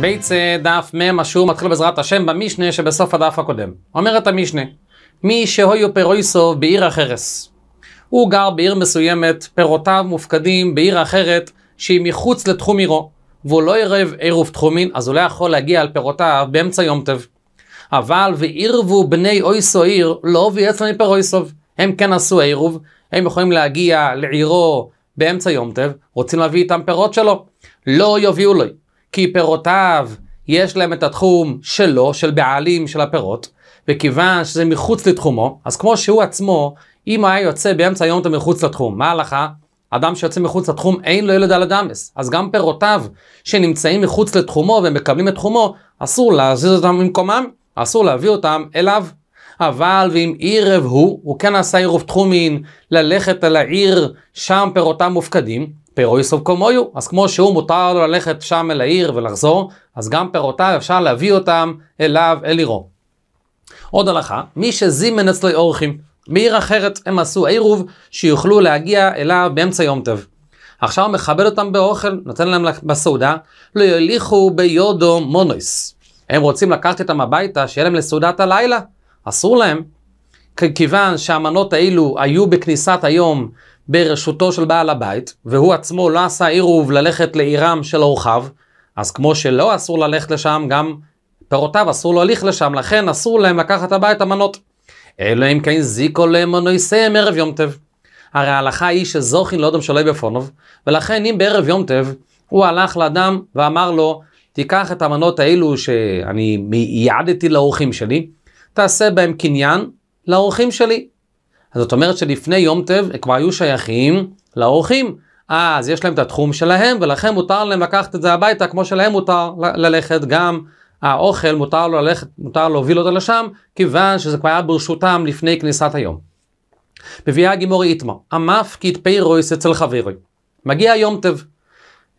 ביצה דף מ' השיעור מתחיל בעזרת השם במשנה שבסוף הדף הקודם. אומרת המשנה, מי שהויו פרויסו בעיר החרס. הוא גר בעיר מסוימת, פירותיו מופקדים בעיר אחרת שהיא מחוץ לתחום עירו, והוא לא ערב עירוב תחומין, אז הוא לא יכול להגיע על פירותיו באמצע יום טב. אבל ועירבו בני אויסו עיר, לא ויעץ מפרויסוב. הם כן עשו עירוב, הם יכולים להגיע לעירו באמצע יום טב, רוצים להביא איתם פירות שלו. לא יביאו לו, כי פירותיו, יש להם את התחום שלו, של בעלים של הפירות, וכיוון שזה מחוץ לתחומו, אז כמו שהוא עצמו, אם היה יוצא באמצע היום אתה מחוץ לתחום, מה ההלכה? אדם שיוצא מחוץ לתחום אין לו ילד על אדמס, אז גם פירותיו שנמצאים מחוץ לתחומו ומקבלים את תחומו, אסור להזיז אותם ממקומם, אסור להביא אותם אליו. אבל ואם עירב הוא, הוא כן עשה עירוב תחומין, ללכת אל העיר, שם פירותם מופקדים, פירו יסוב כמוהו, אז כמו שהוא מותר לו ללכת שם אל העיר ולחזור, אז גם פירותיו אפשר להביא אותם אליו, אל עירו. עוד הלכה, מי שזימן אצלו אורחים, בעיר אחרת הם עשו עירוב שיוכלו להגיע אליו באמצע יום טב. עכשיו מכבד אותם באוכל, נותן להם בסעודה, לא יוליכו ביודו מונויס. הם רוצים לקחת איתם הביתה, שיהיה להם לסעודת הלילה. אסור להם, כיוון שהמנות האלו היו בכניסת היום ברשותו של בעל הבית, והוא עצמו לא עשה עירוב ללכת לעירם של אורחיו, אז כמו שלא אסור ללכת לשם, גם פירותיו אסור להוליך לשם, לכן אסור להם לקחת הביתה מנות. אלא אם כן זיקו להם למנויסיהם ערב יום טב. הרי ההלכה היא שזוכין לאדם שולט בפונוב, ולכן אם בערב יום טב הוא הלך לאדם ואמר לו, תיקח את המנות האלו שאני ייעדתי לאורחים שלי, תעשה בהם קניין לאורחים שלי. אז זאת אומרת שלפני יום טב כבר היו שייכים לאורחים. אז יש להם את התחום שלהם, ולכן מותר להם לקחת את זה הביתה, כמו שלהם מותר ללכת גם. האוכל מותר לו ללכת, מותר להוביל אותו לשם, כיוון שזה כבר היה ברשותם לפני כניסת היום. מביאה הגימור איתמר, המפקיד פיירויס אצל חברי. מגיע יום טב.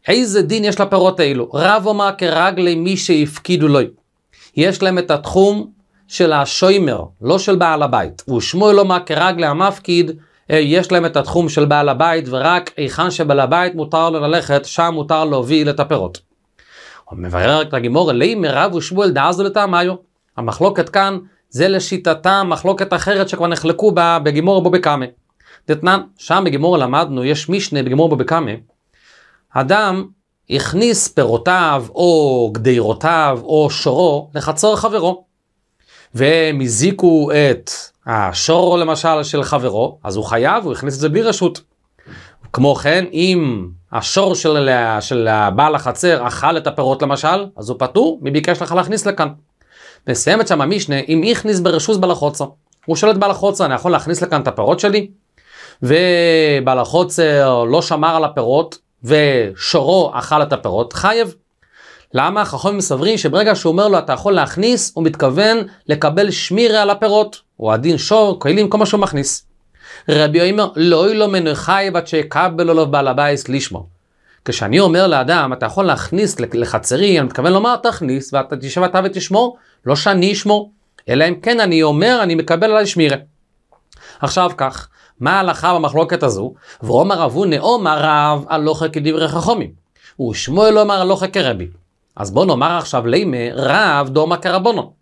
איזה דין יש לפירות האלו? רב אומר כרגלי מי שהפקידו לו. יש להם את התחום של השוימר, לא של בעל הבית. ושמואל לא כרגלי המפקיד, אה, יש להם את התחום של בעל הבית, ורק היכן שבעל הבית מותר לו ללכת, שם מותר להוביל את הפירות. הוא מברר את הגימור, אלי מירב ושמואל דאזו לטעמיו. המחלוקת כאן זה לשיטתם מחלוקת אחרת שכבר נחלקו בה בגימור בו בקאמה. דתנן, שם בגימור למדנו, יש משנה בגימור בו בקאמה, אדם הכניס פירותיו או גדירותיו או שורו לחצר חברו. והם הזיקו את השור למשל של חברו, אז הוא חייב, הוא הכניס את זה בלי רשות. כמו כן, אם השור של, של בעל החצר אכל את הפירות למשל, אז הוא פטור, מי ביקש לך להכניס לכאן. מסיימת שם המשנה, אם הכניס ברשוס בעל החוצה. הוא שואל את בעל החוצה, אני יכול להכניס לכאן את הפירות שלי? ובעל החוצר לא שמר על הפירות, ושורו אכל את הפירות, חייב. למה החכמים מסברים שברגע שהוא אומר לו אתה יכול להכניס, הוא מתכוון לקבל שמירה על הפירות, או הדין שור, כלים, כל מה שהוא מכניס. רבי אומר, לא יהיו לו מנוחי בת שיקבל עליו לא בעל הבייס לשמו. כשאני אומר לאדם, אתה יכול להכניס לחצרי, אני מתכוון לומר, תכניס, ואתה תשב אתה ותשמור, לא שאני אשמור, אלא אם כן אני אומר, אני מקבל עליי שמירה. עכשיו כך, מה ההלכה במחלוקת הזו? ואומר אבו נאום הרב הלוכה כדברי חכומים. ושמואל אומר הלוכה כרבי. אז בוא נאמר עכשיו לימה רב דומה קרבונו.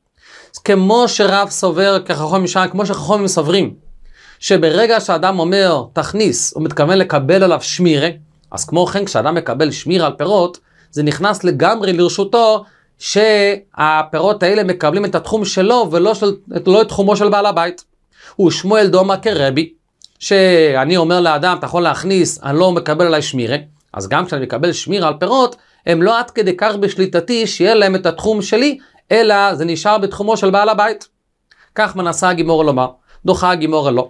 אז כמו שרב סובר כחכמים שם, כמו שחכמים סוברים, שברגע שאדם אומר תכניס, הוא מתכוון לקבל עליו שמירה, אז כמו כן כשאדם מקבל שמירה על פירות, זה נכנס לגמרי לרשותו שהפירות האלה מקבלים את התחום שלו ולא של, את, לא את תחומו של בעל הבית. הוא שמואל דומה כרבי, שאני אומר לאדם, אתה יכול להכניס, אני לא מקבל עליי שמירה, אז גם כשאני מקבל שמירה על פירות, הם לא עד כדי כך בשליטתי שיהיה להם את התחום שלי, אלא זה נשאר בתחומו של בעל הבית. כך מנסה הגימורה לומר, דוחה הגימורה לא.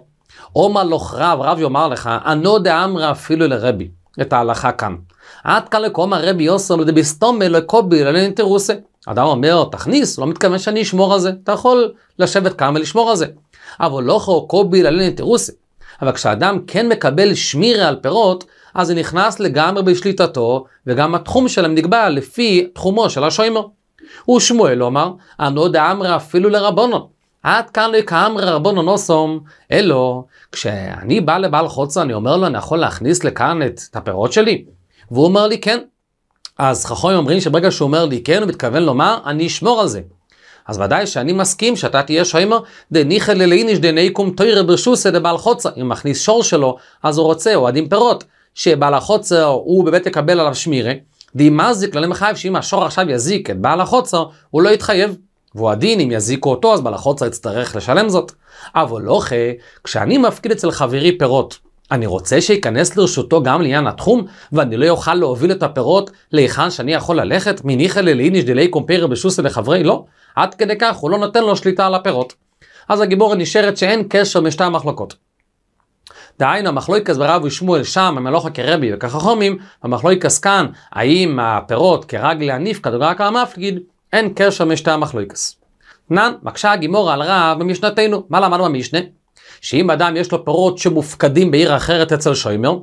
עומר לוך לא רב, רב יאמר לך, ענו דאמרא אפילו לרבי, את ההלכה כאן. עד כאן לקומה רבי יוסר, ודבסתומה לקובי לנטרוסה. אדם אומר, תכניס, לא מתכוון שאני אשמור על זה. אתה יכול לשבת כאן ולשמור על זה. אבל לא חור קובי לנטרוסה. אבל כשאדם כן מקבל שמירה על פירות, אז זה נכנס לגמרי בשליטתו, וגם התחום שלהם נקבע לפי תחומו של השוימר. ושמואל אמר, אנו דאמרי אפילו לרבונו. עד כאן לקאמרי רבונו נוסום, אלו, כשאני בא לבעל חוצה, אני אומר לו, אני יכול להכניס לכאן את, הפירות שלי? והוא אומר לי, כן. אז חכמים אומרים שברגע שהוא אומר לי כן, הוא מתכוון לומר, אני אשמור על זה. אז ודאי שאני מסכים שאתה תהיה שוימר, דניחא לליניש דניקום תוירא ברשוסא דבעל חוצה. אם מכניס שור שלו, אז הוא רוצה אוהדים פירות. שבעל החוצר הוא באמת יקבל עליו שמירה, ואם מזיק כללי מחייב שאם השור עכשיו יזיק את בעל החוצר, הוא לא יתחייב. והוא הדין, אם יזיקו אותו, אז בעל החוצר יצטרך לשלם זאת. אבל לא חי, כשאני מפקיד אצל חברי פירות, אני רוצה שייכנס לרשותו גם לעניין התחום, ואני לא אוכל להוביל את הפירות להיכן שאני יכול ללכת? מניחא לליניש דילי קומפירי בשוסי לחברי? לא. עד כדי כך הוא לא נותן לו שליטה על הפירות. אז הגיבורת נשארת שאין קשר משתי המחלוקות. דהיינו המחלוקס ברב ושמואל שם, המלוך לא כרבי וכחכומים, המחלוקס כאן, האם הפירות כרגלי הניף כדוגמה רק המפגיד, אין קשר משתי המחלוקס. נן, מקשה הגימורה על רב במשנתנו, מה למדנו במשנה? שאם אדם יש לו פירות שמופקדים בעיר אחרת אצל שוימר,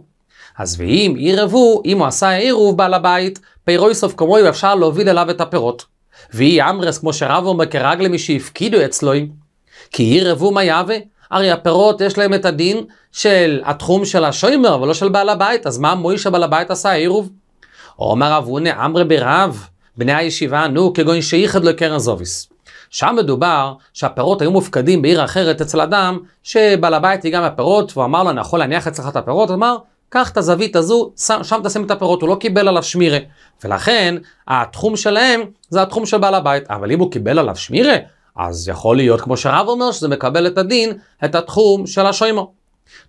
אז ואם עירבו, אם הוא עשה עירוב בעל הבית, פירוי סוף כמוהו אפשר להוביל אליו את הפירות. ויהי אמרס, כמו שרב אומר, כרגלי מי שהפקידו אצלו, כי עירבו מה יהווה, הרי הפירות יש להם את הדין של התחום של השוימר, אבל לא של בעל הבית, אז מה מוישה בעל הבית עשה, עירוב? אומר רב הונא אמרי ברב, בני הישיבה, נו, כגון שייחד לקרן זוביס. שם מדובר שהפירות היו מופקדים בעיר אחרת אצל אדם, שבעל הבית היא גם הפירות, והוא אמר לו, אני יכול להניח אצלך את הפירות? אמר, קח את הזווית הזו, שם תשים את הפירות, הוא לא קיבל עליו שמירה. ולכן, התחום שלהם זה התחום של בעל הבית. אבל אם הוא קיבל עליו שמירה, אז יכול להיות, כמו שהרב אומר, שזה מקבל את הדין, את התחום של השוימו.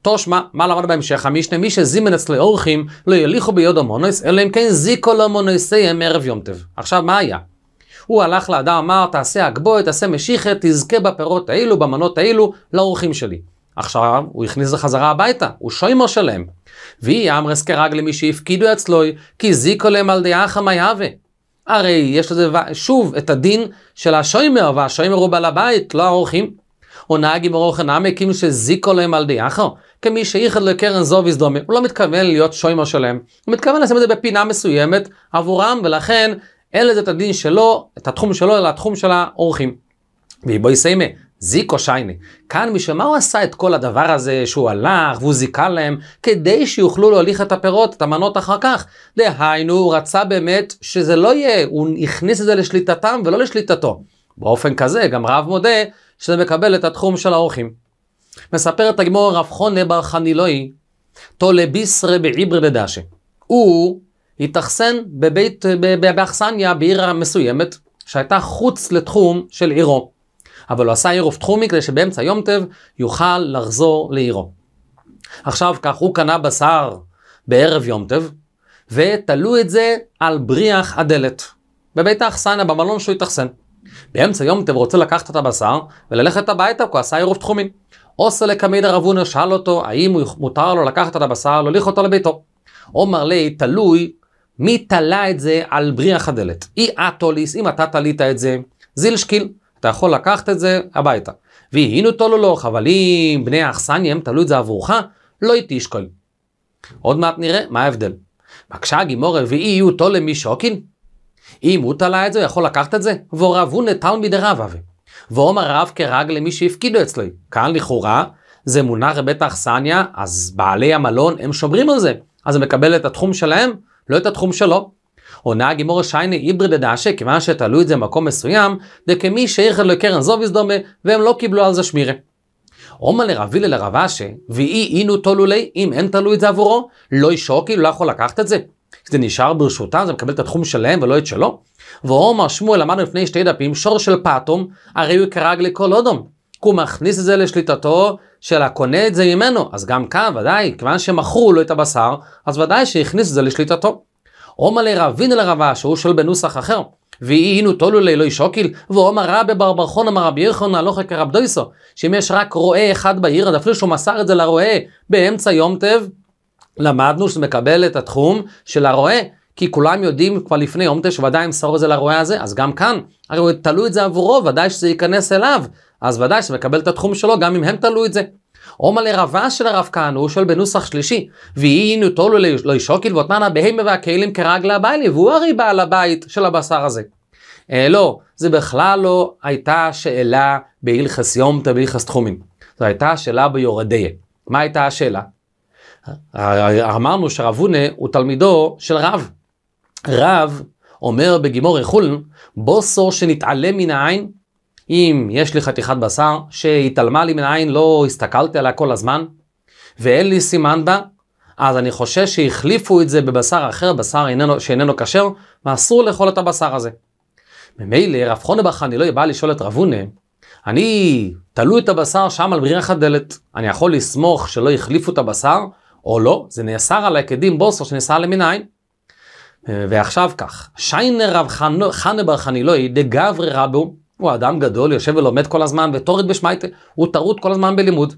תושמע, מה למד בהמשך המשנה? מי שזימן אצלי אורחים, לא יליכו ביוד המונס, אלא אם כן זיקו לו מונסיהם ערב יום טב. עכשיו, מה היה? הוא הלך לאדם, אמר, תעשה הגבוה, תעשה משיחה, תזכה בפירות האלו, במנות האלו, לאורחים שלי. עכשיו, הוא הכניס לחזרה הביתה, הוא שוימו שלהם. ויהי אמרס כרגלי מי שהפקידו אצלוי, כי זיקו להם על דעה חמי הווה. הרי יש לזה שוב את הדין של השוימר, והשוימר הוא בעל הבית, לא האורחים. ונהגים אורחן עמקים כאילו שזיקו להם על דיחו, כמי שאיחד לקרן זו וסדומים. הוא לא מתכוון להיות שוימר שלהם, הוא מתכוון לשים את זה בפינה מסוימת עבורם, ולכן אין לזה את הדין שלו, את התחום שלו, אלא התחום של האורחים. ויבוי סיימה, זיקו שייני. כאן משום מה הוא עשה את כל הדבר הזה שהוא הלך והוא זיכה להם כדי שיוכלו להוליך את הפירות, את המנות אחר כך. דהיינו, הוא רצה באמת שזה לא יהיה, הוא הכניס את זה לשליטתם ולא לשליטתו. באופן כזה גם רב מודה שזה מקבל את התחום של האורחים. מספר את הגמור רב חונה בר חנילואי, תולה ביסרה בעיברי דדשה. הוא התאכסן בבית, באכסניה בעיר מסוימת שהייתה חוץ לתחום של עירו. אבל הוא עשה עירוב תחומי כדי שבאמצע יום טב יוכל לחזור לעירו. עכשיו כך, הוא קנה בשר בערב יום טב, ותלו את זה על בריח הדלת, בבית האחסנה במלון שהוא התאחסן. באמצע יום טב רוצה לקחת את הבשר וללכת הביתה, כי הוא עשה עירוב תחומי. עושה לקמיד הרב שאל אותו האם מותר לו לקחת את הבשר, להוליך אותו לביתו. עומר לי, תלוי מי תלה את זה על בריח הדלת. אי אטוליס, אם אתה תלית את זה, זיל שקיל. אתה יכול לקחת את זה הביתה. והינו תולו לך, אבל אם בני האכסניה הם תלו את זה עבורך, לא היא תשקול. עוד מעט נראה מה ההבדל. בבקשה הגימור רביעי יהיו תולה משוקין? אם הוא תלה את זה, יכול לקחת את זה? ורבו נטל מדי רב אבי. ואומר רב כרג למי שהפקידו אצלו. כאן לכאורה זה מונח בבית האכסניה, אז בעלי המלון הם שומרים על זה. אז הוא מקבל את התחום שלהם, לא את התחום שלו. עונה הגימור שייני איברי דדשה, כיוון שתלו את זה במקום מסוים, דכמי שאיכל לקרן זוביס דומה, והם לא קיבלו על זה שמירה. עומא לרבי לרב אשה, ואי אינו תולו לי, אם אין תלו את זה עבורו, לא ישוקי, כאילו, לא יכול לקחת את זה. זה נשאר ברשותם, זה מקבל את התחום שלהם ולא את שלו. ועומר שמואל למדנו לפני שתי דפים, שור של פאטום, הרי הוא קרג לכל אודום. כי הוא מכניס את זה לשליטתו של הקונה את זה ממנו. אז גם כאן ודאי, כיוון שמכרו לו את הבשר, אז ודאי שהכניס את זה לשליטתו. עומא לרבין לרבה, שהוא שואל בנוסח אחר. ואי אינו תולו לאלוהי שוקיל, ועומר רבי בר ברכון אמר רבי ירחון הלוך כרב דויסו, שאם יש רק רועה אחד בעיר, אז אפילו שהוא מסר את זה לרועה באמצע יום טב, למדנו שזה מקבל את התחום של הרועה, כי כולם יודעים כבר לפני יום טב שוודאי ימסור את זה לרועה הזה, אז גם כאן, הרי הוא תלו את זה עבורו, ודאי שזה ייכנס אליו, אז ודאי שזה מקבל את התחום שלו, גם אם הם תלו את זה. עומא לרבה של הרב כהנא, הוא שואל בנוסח שלישי, ויהי נוטולו לישוקל ואותמנה בהמה והכלים כרגלה הבעלי, והוא הרי בעל הבית של הבשר הזה. אה, לא, זה בכלל לא הייתה שאלה בהלכס יומתא, בהלכס תחומים. זו הייתה שאלה ביורדיה. מה הייתה השאלה? אה, אה, אמרנו שרב הונא הוא תלמידו של רב. רב אומר בגימור חולן, בוסו שנתעלם מן העין, אם יש לי חתיכת בשר שהתעלמה לי מן העין, לא הסתכלתי עליה כל הזמן, ואין לי סימן בה, אז אני חושש שהחליפו את זה בבשר אחר, בשר איננו, שאיננו כשר, ואסור לאכול את הבשר הזה. ממילא רב חונבך אני לא בא לשאול את רב הונא, אני תלו את הבשר שם על בריח הדלת, אני יכול לסמוך שלא החליפו את הבשר, או לא, זה נאסר עליי כדין בוסו שנאסר למן העין. ועכשיו כך, שיינר רב חנבר חנילוי לא דגברי רבו הוא אדם גדול, יושב ולומד כל הזמן, ותורת בשמייטה, הוא טרוט כל הזמן בלימוד.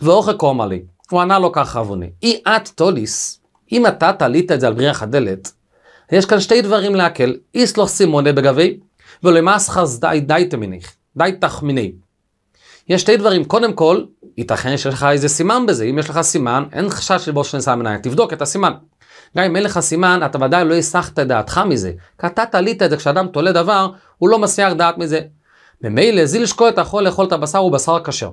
ואוכל קומה לי, הוא ענה לו ככה אבוני, אי את טוליס, אם אתה תלית את זה על בריח הדלת, יש כאן שתי דברים להקל, איסלוך סימונה בגבי, ולמאס חסדאי די תמיניך, די תחמיני. יש שתי דברים, קודם כל, ייתכן שיש לך איזה סימן בזה, אם יש לך סימן, אין חשש שבו לבושן סמיניה, תבדוק את הסימן. גם אם אין לך סימן, אתה ודאי לא הסחת את דעתך מזה. כי אתה תלית את זה, כשאדם תולה דבר, הוא לא מסיח דעת מזה. ממילא זיל שקוט יכול לאכול את הבשר הוא בשר כשר.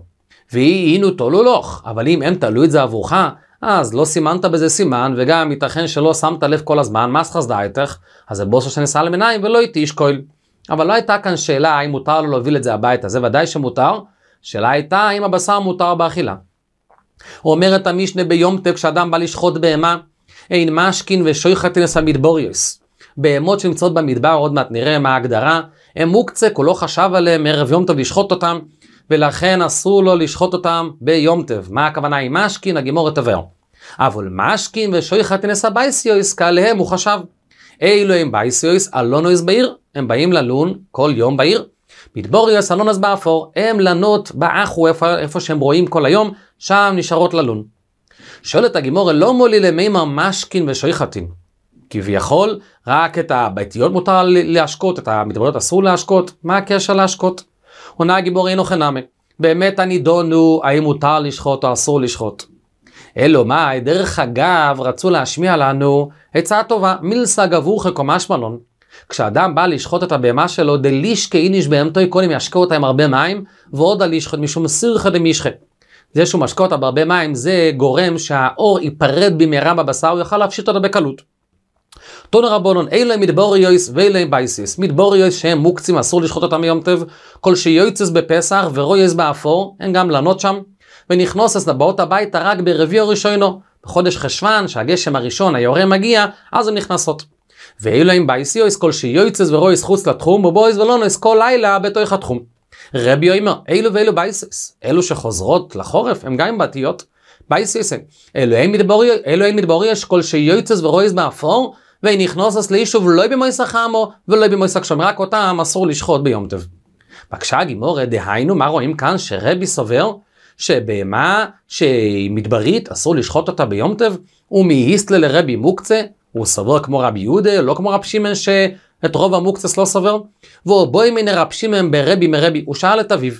ואי אינו תולו לוך, אבל אם הם תלו את זה עבורך, אז לא סימנת בזה סימן, וגם ייתכן שלא שמת לב כל הזמן, מה מס חסדאייתך, אז זה בוסו שנסע על המיניים ולא איתי איש כהל. אבל לא הייתה כאן שאלה האם מותר לו להוביל את זה הביתה, זה ודאי שמותר. שאלה הייתה האם הבשר מותר באכילה. אומרת המשנה ביום טק כשאדם בא לשחוט בהמה, אין משכין ושויכתנס המדבוריוס. בהמות שנמצאות במדבר, עוד מעט נראה מה ההגדרה, הם מוקצק, הוא לא חשב עליהם ערב יום טוב לשחוט אותם, ולכן אסור לו לשחוט אותם ביום טוב. מה הכוונה עם משקין? הגימורת תבהר. אבל משכין ושויכתנס הבייסיוס, כעליהם הוא חשב. אילו הם בייסיוס, אלונויס בעיר, הם באים ללון כל יום בעיר. מדבוריוס, אלונוס באפור, הם לנות באחו, איפה, איפה שהם רואים כל היום, שם נשארות ללון. שואלת הגימורה, לא מולי למימר משכין ושויכתין. כביכול, רק את הביתיות מותר להשקות, את המדברות אסור להשקות, מה הקשר להשקות? עונה הגיבור אינו חנמי, באמת הנידון הוא האם מותר לשחוט או אסור לשחוט. אלו מה, דרך אגב, רצו להשמיע לנו עצה טובה, מילסה גבור גבורכי קומשמנון. כשאדם בא לשחוט את הבהמה שלו, דלישקי איניש בהמתוי קודם ישקו אותה עם הרבה מים, ועוד הלישחי משום סירחי דמישחי. זה שהוא משקה אותה בהרבה מים, זה גורם שהאור ייפרד במהרה בבשר, הוא יוכל להפשיט אותה בקלות. תונה רבונון, אלה מדבור יויס ואלה בייסיס. מדבור יויס שהם מוקצים, אסור לשחוט אותם מיום טב. כל שיויצס בפסח ורויס באפור, הם גם לנות שם. ונכנוס אז לבאות הביתה רק ברביעי ראשונו. בחודש חשוון, שהגשם הראשון, היורה מגיע, אז הן נכנסות. ואלה אם בייסיוס כל שיויצס ורויס חוץ לתחום, ובויס ולונס כל לילה בתוך התחום. רבי אומר, אלו ואלו בייסס, אלו שחוזרות לחורף, הם גם בתיות בייסס הם. אלו אין מדבורי יש כל שיועצס ורויז באפור, אס ליישוב לא במויסה חמו ולא במויסה שם, רק אותם אסור לשחוט ביום טוב. בבקשה הגימורת, דהיינו, מה רואים כאן? שרבי סובר שבהמה שהיא מדברית, אסור לשחוט אותה ביום טב, ומאיסטלה לרבי מוקצה, הוא סובר כמו רבי יהודה, לא כמו רבי שמעון ש... את רוב המוקצס לא סובר? והוא בואי מן הרבשימן ברבי מרבי, הוא שאל את אביו,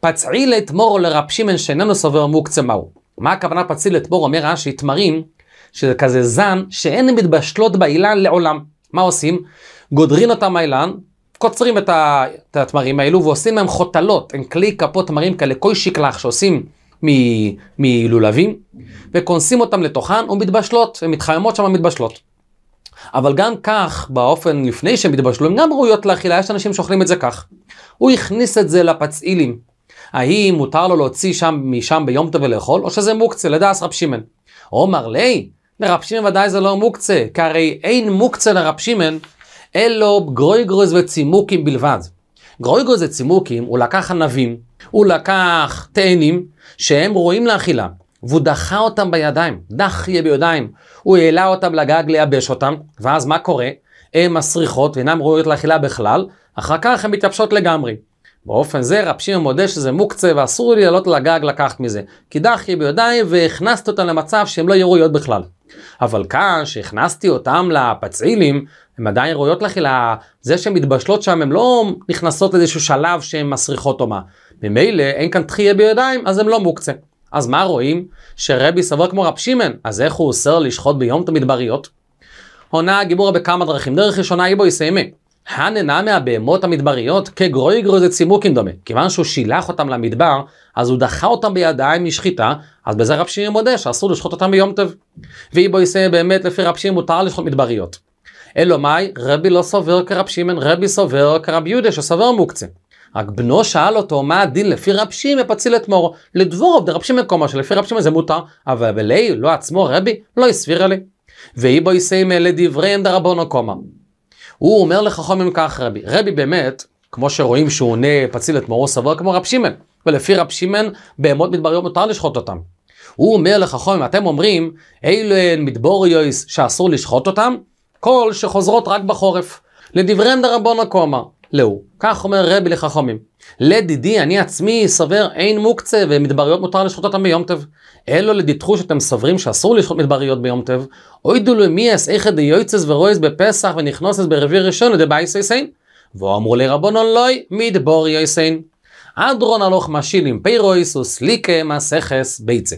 פצעי לתמור מורו לרבשימן שאיננו סובר מוקצה מהו. מה הכוונה פצעי לתמור? אומר רש"י, תמרים, שזה כזה זן, שאין מתבשלות באילן לעולם. מה עושים? גודרין אותם האילן, קוצרים את, התמרים האלו ועושים מהם חוטלות, הם כלי כפות תמרים כאלה, כל שקלח שעושים מלולבים, וכונסים אותם לתוכן ומתבשלות, הן מתחממות שם ומתבשלות. אבל גם כך, באופן לפני שהם התבשלו, הם גם ראויות לאכילה, יש אנשים שאוכלים את זה כך. הוא הכניס את זה לפצעילים. האם מותר לו להוציא שם, משם ביום טוב ולאכול, או שזה מוקצה, לדעס רב שמעון. עומר לי, לרב שמעון ודאי זה לא מוקצה, כי הרי אין מוקצה לרב שמעון, אלו גרויגרוז וצימוקים בלבד. גרויגרוז וצימוקים, הוא לקח ענבים, הוא לקח תאנים, שהם ראויים לאכילה. והוא דחה אותם בידיים, דחיה בידיים. הוא העלה אותם לגג לייבש אותם, ואז מה קורה? הן מסריחות ואינן ראויות לאכילה בכלל, אחר כך הן מתייבשות לגמרי. באופן זה רב שמעון מודה שזה מוקצה ואסור לי לעלות לגג לקחת מזה. כי דחי בידיים והכנסת אותם למצב שהן לא יהיו ראויות בכלל. אבל כאן שהכנסתי אותם לפצעילים, הן עדיין ראויות לאכילה, זה שהן מתבשלות שם הן לא נכנסות לאיזשהו שלב שהן מסריחות או מה. ממילא אין כאן תחייה בידיים אז הן לא מוקצה. אז מה רואים? שרבי סבור כמו רב שמען, אז איך הוא אוסר לשחוט ביום את המדבריות? עונה הגיבורה בכמה דרכים. דרך ראשונה היא בו יסיימה. הננה מהבהמות המדבריות כגרוי גרוי זה צימוקים דומה. כיוון שהוא שילח אותם למדבר, אז הוא דחה אותם בידיים משחיטה, אז בזה רב שמען מודה שאסור לשחוט אותם ביום טב. והיא בו יסיימה באמת לפי רב שמען מותר לשחוט מדבריות. אלא מאי, רבי לא סובר כרב שמען, רבי סובר כרב יהודה שסובר מוקצה. רק בנו שאל אותו מה הדין לפי רב שימי פציל את מורו, לדבור עובדי רב שימי קומה שלפי רב שימי זה מותר, אבל בלי לא עצמו רבי לא הסבירה לי. ואי בו יסיימה לדבריהם דרבנו קומה. הוא אומר לחכמים כך רבי, רבי באמת, כמו שרואים שהוא עונה פציל את מורו סבור כמו רב שימן, ולפי רב שימן בהמות מדבריות מותר לשחוט אותם. הוא אומר לחכמים, אתם אומרים, אלו הן מדבוריוס שאסור לשחוט אותם, כל שחוזרות רק בחורף. לדברי לדבריהם דרבנו קומה. לאו. כך אומר רבי לחכמים. לדידי, אני עצמי סבר אין מוקצה ומדבריות מותר לשחוט אותם ביום טב. אלו לדידכו שאתם סברים שאסור לשחוט מדבריות ביום טב. אוי דולו אס איכא דיועצס ורויס בפסח ונכנוסס ברביעי ראשון לדבייסייסיין. ואמרו לרבונון לוי מדבור יויסיין. אדרון הלוך משיל עם פי פיירויס וסליקה מסכס ביצה.